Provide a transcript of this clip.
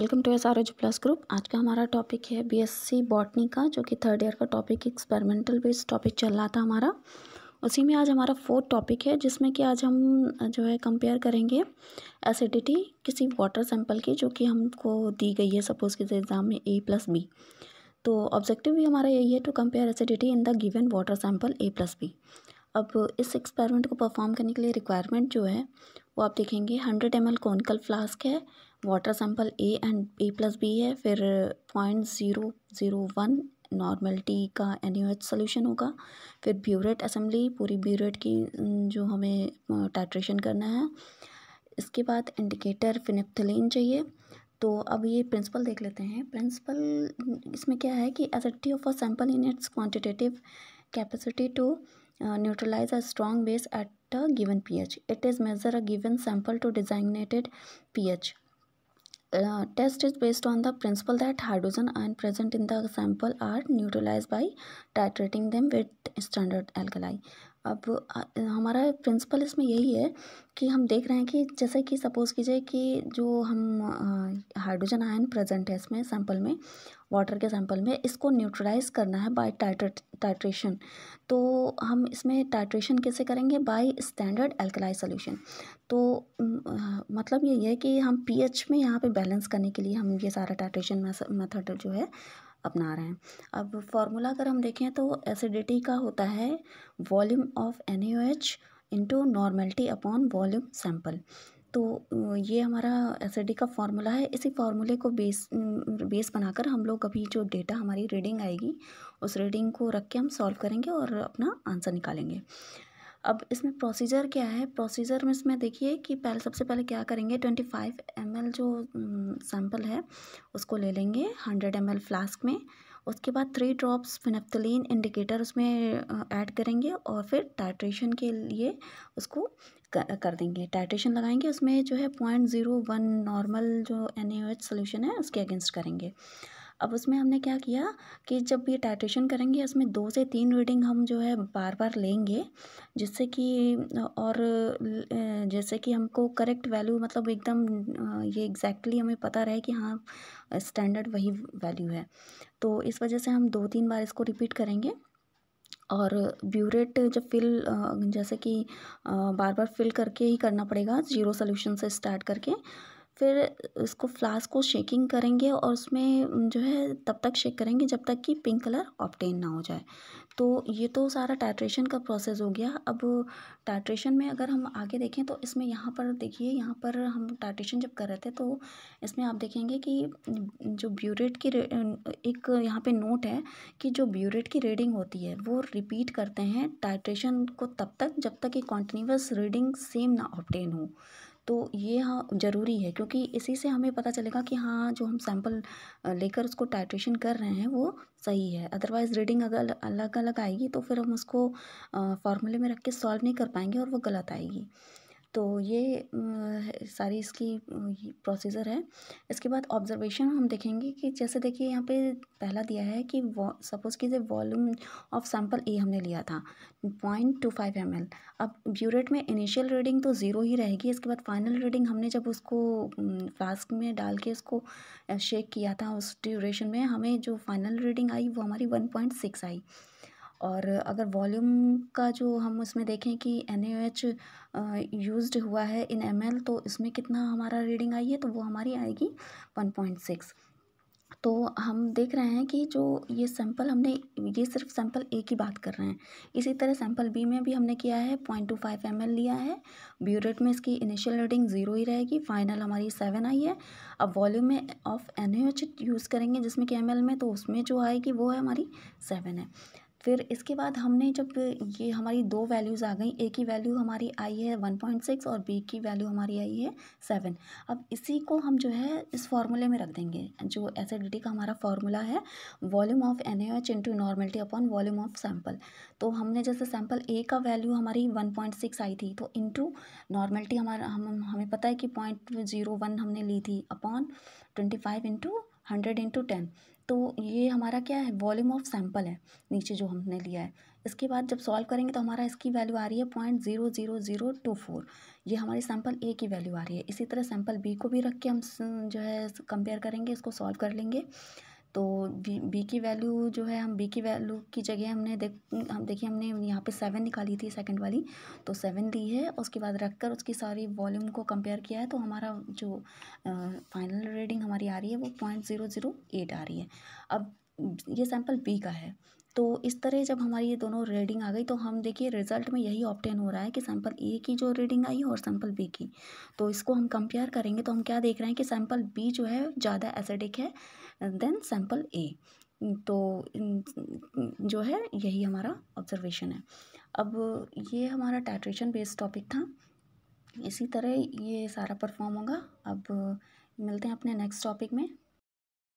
welcome to S R H plus group आज का हमारा टॉपिक है बीएससी बॉटनी का जो कि थर्ड ईयर का टॉपिक एक्सपेरिमेंटल बेस्ड टॉपिक चल रहा था हमारा उसी में आज हमारा फोर्थ टॉपिक है जिसमें कि आज हम जो है कंपेयर करेंगे एसिडिटी किसी वाटर सैंपल की जो कि हमको दी गई है सपोज़ किसी एग्ज़ाम में ए प्लस बी तो ऑब्जेक्टिव भी हमारा यही है to compare acidity in the given water sample A plus B अब इस एक्सपेरिमेंट को परफॉर्म करने के लिए रिक्वायरमेंट जो है वो आप देखेंगे hundred M L conical flask है water sample A and A plus B है फिर point zero zero one T का एन यू एच सोल्यूशन होगा फिर ब्यूरेट असेंबली पूरी ब्यूरेट की जो हमें टाइट्रेशन करना है इसके बाद इंडिकेटर फिनिप्थलिन चाहिए तो अब ये प्रिंसिपल देख लेते हैं प्रिंसिपल इसमें क्या है कि acidity of a sample in its quantitative capacity to neutralize a strong base at P H it is measure a given sample to designated P H uh, test is based on the principle that hydrogen ion present in the sample are neutralized by titrating them with standard alkali अब हमारा principal इसमें यही है कि हम देख रहे हैं कि जैसे कि सपोज़ कीजिए कि जो हम हाइड्रोजन आयन प्रेजेंट है इसमें सैंपल में वाटर के सैंपल में इसको न्यूट्रलाइज करना है बाय टाइट्रेशन तो हम इसमें टाइट्रेशन कैसे करेंगे बाय स्टैंडर्ड एल्कलाई सोल्यूशन तो मतलब ये है कि हम पीएच में यहाँ पे बैलेंस करने के लिए हम ये सारा टाइट्रेशन मेथड जो है अपना रहे हैं अब फॉर्मूला अगर हम देखें तो एसिडिटी का होता है volume of N E H into normality upon volume sample तो ये हमारा एसिडी का फार्मूला है इसी फार्मूले को बेस बेस बनाकर हम लोग अभी जो डेटा हमारी रीडिंग आएगी उस रीडिंग को रख के हम सॉल्व करेंगे और अपना आंसर निकालेंगे अब इसमें प्रोसीजर क्या है प्रोसीजर में इसमें देखिए कि पहले सबसे पहले क्या करेंगे ट्वेंटी फाइव एम जो सैम्पल है उसको ले लेंगे हंड्रेड एम फ्लास्क में उसके बाद थ्री ड्रॉप्स फिनफ्तलिन इंडिकेटर उसमें ऐड करेंगे और फिर टाइट्रेशन के लिए उसको कर देंगे टाइट्रेशन लगाएंगे उसमें जो है पॉइंट ज़ीरो वन नॉर्मल जो एन ए सोल्यूशन है उसके अगेंस्ट करेंगे अब उसमें हमने क्या किया कि जब ये टाइट्रेशन करेंगे इसमें दो से तीन रीडिंग हम जो है बार बार लेंगे जिससे कि और जैसे कि हमको करेक्ट वैल्यू मतलब एकदम ये एग्जैक्टली हमें पता रहे कि हाँ स्टैंडर्ड वही वैल्यू है तो इस वजह से हम दो तीन बार इसको रिपीट करेंगे और ब्यूरेट जब फिल जैसे कि बार बार फिल करके ही करना पड़ेगा जीरो सोल्यूशन से स्टार्ट करके फिर इसको फ्लास्क को शेकिंग करेंगे और उसमें जो है तब तक शेक करेंगे जब तक कि पिंक कलर ऑप्टेन ना हो जाए तो ये तो सारा टाइट्रेशन का प्रोसेस हो गया अब टाइट्रेशन में अगर हम आगे देखें तो इसमें यहाँ पर देखिए यहाँ पर हम टाइट्रेशन जब कर रहे थे तो इसमें आप देखेंगे कि जो ब्यूरेट की एक यहाँ पे नोट है कि जो ब्यूरेट की रीडिंग होती है वो रिपीट करते हैं टाइट्रेशन को तब तक जब तक कि कॉन्टीन्यूस रीडिंग सेम ना ऑप्टेन हो तो ये हाँ ज़रूरी है क्योंकि इसी से हमें पता चलेगा कि हाँ जो हम सैम्पल लेकर उसको टाइट्रेशन कर रहे हैं वो सही है अदरवाइज़ रीडिंग अगर अलग अलग आएगी तो फिर हम उसको फार्मूले में रख के सॉल्व नहीं कर पाएंगे और वो गलत आएगी तो ये सारी इसकी प्रोसीज़र है इसके बाद ऑब्जर्वेशन हम देखेंगे कि जैसे देखिए यहाँ पे पहला दिया है कि सपोज़ कीजिए वॉल्यूम ऑफ सैम्पल ए हमने लिया था point two five M L अब ब्यूरेट में इनिशियल रीडिंग तो ज़ीरो ही रहेगी इसके बाद फाइनल रीडिंग हमने जब उसको फ्लास्क में डाल के उसको शेक किया था उस ड्यूरेशन में हमें जो फाइनल रीडिंग आई वो हमारी वन पॉइंट सिक्स आई और अगर वॉल्यूम का जो हम उसमें देखें कि एन एच यूज़्ड हुआ है इन एम एल तो इसमें कितना हमारा रीडिंग आई है तो वो हमारी आएगी वन पॉइंट सिक्स तो हम देख रहे हैं कि जो ये सैंपल हमने ये सिर्फ सैंपल ए की बात कर रहे हैं इसी तरह सैंपल बी में भी हमने किया है point two five M L लिया है ब्यूरेट में इसकी इनिशियल रीडिंग ज़ीरो ही रहेगी फाइनल हमारी सेवन आई है अब वॉल्यूम में ऑफ एन यूज़ करेंगे जिसमें कि एम एल में तो उसमें जो आएगी वो है हमारी सेवन है फिर इसके बाद हमने जब ये हमारी दो वैल्यूज़ आ गई ए की वैल्यू हमारी आई है वन पॉइंट सिक्स और बी की वैल्यू हमारी आई है सेवन अब इसी को हम जो है इस फार्मूले में रख देंगे जो एसिडिटी का हमारा फार्मूला है volume of N H into normality upon volume of sample तो हमने जैसे सैम्पल ए का वैल्यू हमारी वन पॉइंट सिक्स आई थी तो इंटू नॉर्मलिटी हमारा हम हमें पता है कि पॉइंट जीरो वन हमने ली थी upon twenty five into hundred into ten तो ये हमारा क्या है वॉल्यूम ऑफ सैंपल है नीचे जो हमने लिया है इसके बाद जब सॉल्व करेंगे तो हमारा इसकी वैल्यू आ रही है point zero zero zero two four ये हमारी सैंपल ए की वैल्यू आ रही है इसी तरह सैंपल बी को भी रख के हम जो है कंपेयर करेंगे इसको सॉल्व कर लेंगे तो बी बी की वैल्यू जो है हम बी की वैल्यू की जगह हमने देख हम देखिए हमने यहाँ पे सेवन निकाली थी सेकंड वाली तो सेवन दी है उसके बाद रख कर उसकी सारी वॉल्यूम को कंपेयर किया है तो हमारा जो फाइनल रीडिंग हमारी आ रही है वो पॉइंट ज़ीरो ज़ीरो एट आ रही है अब ये सैम्पल बी का है तो इस तरह जब हमारी ये दोनों रीडिंग आ गई तो हम देखिए रिजल्ट में यही ऑप्टेन हो रहा है कि सैंपल ए की जो रीडिंग आई और सैंपल बी की तो इसको हम कंपेयर करेंगे तो हम क्या देख रहे हैं कि सैंपल बी जो है ज़्यादा एसिडिक है देन सैंपल ए तो जो है यही हमारा ऑब्जर्वेशन है अब ये हमारा टाइट्रेशन बेस्ड टॉपिक था इसी तरह ये सारा परफॉर्म होगा अब मिलते हैं अपने नेक्स्ट टॉपिक में